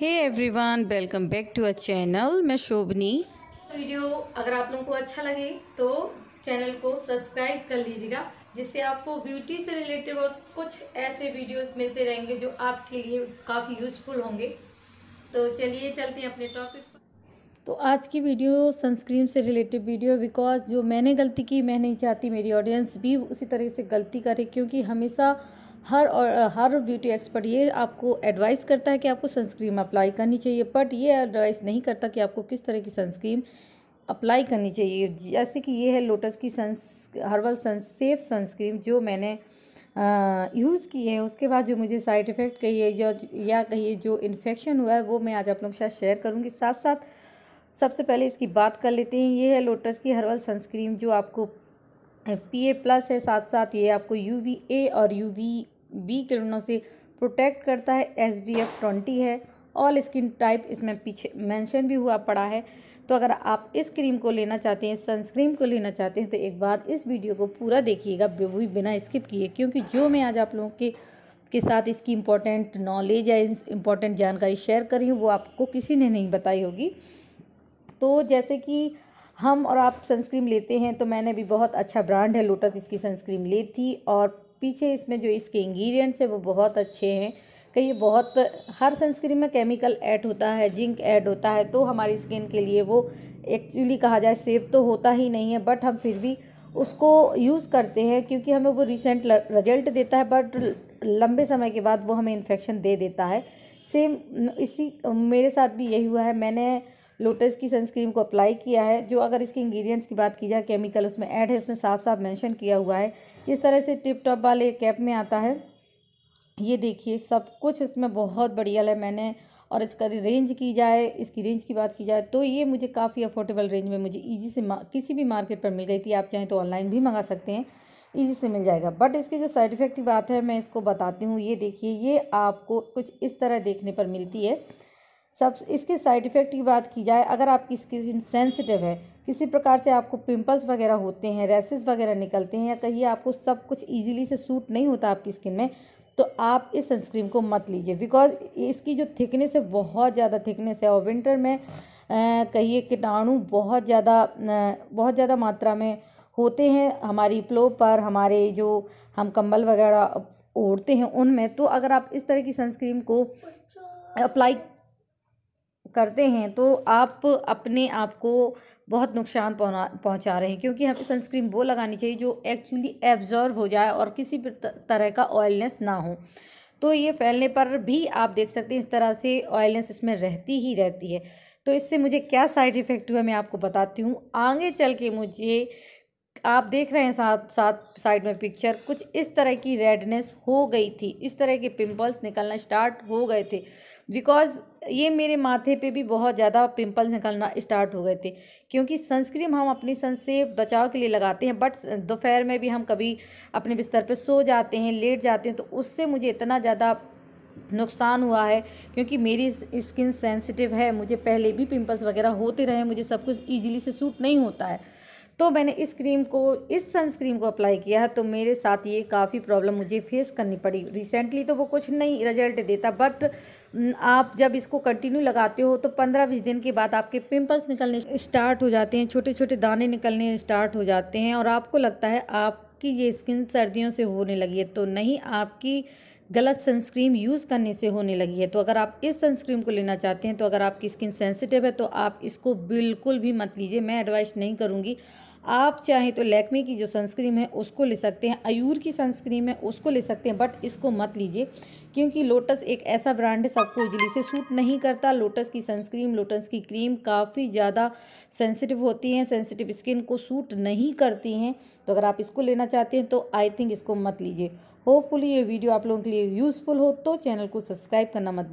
hey everyone welcome back to our channel मैं शोभनी तो video अगर आप लोगों को अच्छा लगे तो चैनल को सब्सक्राइब कर लीजिएगा जिससे आपको ब्यूटी से रिलेटेड और कुछ ऐसे वीडियोस मिलते रहेंगे जो आपके लिए काफ़ी यूजफुल होंगे तो चलिए चलते हैं अपने टॉपिक पर तो आज की वीडियो सनस्क्रीन से रिलेटेड वीडियो बिकॉज जो मैंने गलती की मैं नहीं चाहती मेरी ऑडियंस भी उसी तरह से गलती करे क्योंकि हमेशा हर और हर ब्यूटी एक्सपर्ट ये आपको एडवाइस करता है कि आपको सनस्क्रीम अप्लाई करनी चाहिए बट ये एडवाइस नहीं करता कि आपको किस तरह की सनस्क्रीम अप्लाई करनी चाहिए जैसे कि ये है लोटस की सन्स हर्बल सन सेफ सनस्क्रीम जो मैंने यूज़ की है उसके बाद जो मुझे साइड इफ़ेक्ट कही है या कहिए जो इन्फेक्शन हुआ है वो मैं आज आप लोगों के साथ शेयर करूँगी साथ साथ सबसे पहले इसकी बात कर लेते हैं ये है लोटस की हर्बल सनस्क्रीम जो आपको पी ए प्लस है साथ साथ ये आपको यू वी ए और यू वी बी किरणों से प्रोटेक्ट करता है एस वी एफ ट्वेंटी है ऑल स्किन टाइप इसमें पीछे मेंशन भी हुआ पड़ा है तो अगर आप इस क्रीम को लेना चाहते हैं सनस्क्रीन को लेना चाहते हैं तो एक बार इस वीडियो को पूरा देखिएगा बिना स्किप किए क्योंकि जो मैं आज आप लोगों के के साथ इसकी इम्पॉर्टेंट नॉलेज या इम्पॉर्टेंट जानकारी शेयर करी हूँ वो आपको किसी ने नहीं बताई होगी तो जैसे कि हम और आप सनस्क्रीम लेते हैं तो मैंने भी बहुत अच्छा ब्रांड है लोटस इसकी सनस्क्रीम ली थी और पीछे इसमें जो इसके इंग्रेडिएंट्स हैं वो बहुत अच्छे हैं कहीं बहुत हर सनस्क्रीम में केमिकल ऐड होता है जिंक ऐड होता है तो हमारी स्किन के लिए वो एक्चुअली कहा जाए सेफ तो होता ही नहीं है बट हम फिर भी उसको यूज़ करते हैं क्योंकि हमें वो रिसेंट रिजल्ट देता है बट लंबे समय के बाद वो हमें इन्फेक्शन दे देता है सेम इसी मेरे साथ भी यही हुआ है मैंने लोटस की सनस्क्रीन को अप्लाई किया है जो अगर इसके इंग्रेडिएंट्स की बात की जाए केमिकल उसमें ऐड है उसमें साफ साफ मेंशन किया हुआ है इस तरह से टिप टॉप वाले कैप में आता है ये देखिए सब कुछ इसमें बहुत बढ़िया है मैंने और इसका रेंज की जाए इसकी रेंज की बात की जाए तो ये मुझे काफ़ी अफोर्डेबल रेंज में मुझे ईजी से किसी भी मार्केट पर मिल गई थी आप चाहें तो ऑनलाइन भी मंगा सकते हैं ईजी से मिल जाएगा बट इसकी जो साइड इफ़ेक्ट की बात है मैं इसको बताती हूँ ये देखिए ये आपको कुछ इस तरह देखने पर मिलती है सब इसके साइड इफ़ेक्ट की बात की जाए अगर आपकी स्किन सेंसिटिव है किसी प्रकार से आपको पिंपल्स वगैरह होते हैं रेसेस वगैरह निकलते हैं या कहीं आपको सब कुछ इजीली से सूट नहीं होता आपकी स्किन में तो आप इस सनस्क्रीन को मत लीजिए बिकॉज इसकी जो थिकनेस है बहुत ज़्यादा थिकनेस है और विंटर में कहिए कीटाणु बहुत ज़्यादा बहुत ज़्यादा मात्रा में होते हैं हमारी प्लो पर हमारे जो हम कंबल वगैरह ओढ़ते हैं उनमें तो अगर आप इस तरह की सनस्क्रीम को अप्लाई करते हैं तो आप अपने आप को बहुत नुकसान पहुंचा रहे हैं क्योंकि हमें सनस्क्रीन वो लगानी चाहिए जो एक्चुअली एब्जॉर्व हो जाए और किसी भी तरह का ऑयलनेस ना हो तो ये फैलने पर भी आप देख सकते हैं इस तरह से ऑयलनेस इसमें रहती ही रहती है तो इससे मुझे क्या साइड इफ़ेक्ट हुआ मैं आपको बताती हूँ आगे चल के मुझे आप देख रहे हैं साथ साथ साइड में पिक्चर कुछ इस तरह की रेडनेस हो गई थी इस तरह के पिंपल्स निकलना स्टार्ट हो गए थे बिकॉज़ ये मेरे माथे पे भी बहुत ज़्यादा पिंपल्स निकलना स्टार्ट हो गए थे क्योंकि सनस्क्रीम हम अपनी सन से बचाव के लिए लगाते हैं बट दोपहर में भी हम कभी अपने बिस्तर पे सो जाते हैं लेट जाते हैं तो उससे मुझे इतना ज़्यादा नुकसान हुआ है क्योंकि मेरी स्किन सेंसिटिव है मुझे पहले भी पिंपल्स वगैरह होते रहे मुझे सब कुछ ईजिली से सूट नहीं होता है तो मैंने इस क्रीम को इस सनस्क्रीम को अप्लाई किया है तो मेरे साथ ये काफ़ी प्रॉब्लम मुझे फेस करनी पड़ी रिसेंटली तो वो कुछ नहीं रिजल्ट देता बट आप जब इसको कंटिन्यू लगाते हो तो पंद्रह बीस दिन के बाद आपके पिंपल्स निकलने स्टार्ट हो जाते हैं छोटे छोटे दाने निकलने स्टार्ट हो जाते हैं और आपको लगता है आप कि ये स्किन सर्दियों से होने लगी है तो नहीं आपकी गलत सनस्क्रीम यूज़ करने से होने लगी है तो अगर आप इस सनस्क्रीम को लेना चाहते हैं तो अगर आपकी स्किन सेंसिटिव है तो आप इसको बिल्कुल भी मत लीजिए मैं एडवाइस नहीं करूँगी आप चाहें तो लैक्मे की जो सनस्क्रीम है उसको ले सकते हैं अयूर की सनस्क्रीम है उसको ले सकते हैं बट इसको मत लीजिए क्योंकि लोटस एक ऐसा ब्रांड है सबको इजली से सूट नहीं करता लोटस की सनस्क्रीम लोटस की क्रीम काफ़ी ज़्यादा सेंसिटिव होती हैं सेंसिटिव स्किन को सूट नहीं करती हैं तो अगर आप इसको लेना चाहते हैं तो आई थिंक इसको मत लीजिए होपफुली ये वीडियो आप लोगों के लिए लिए यूज़फुल हो तो चैनल को सब्सक्राइब करना मत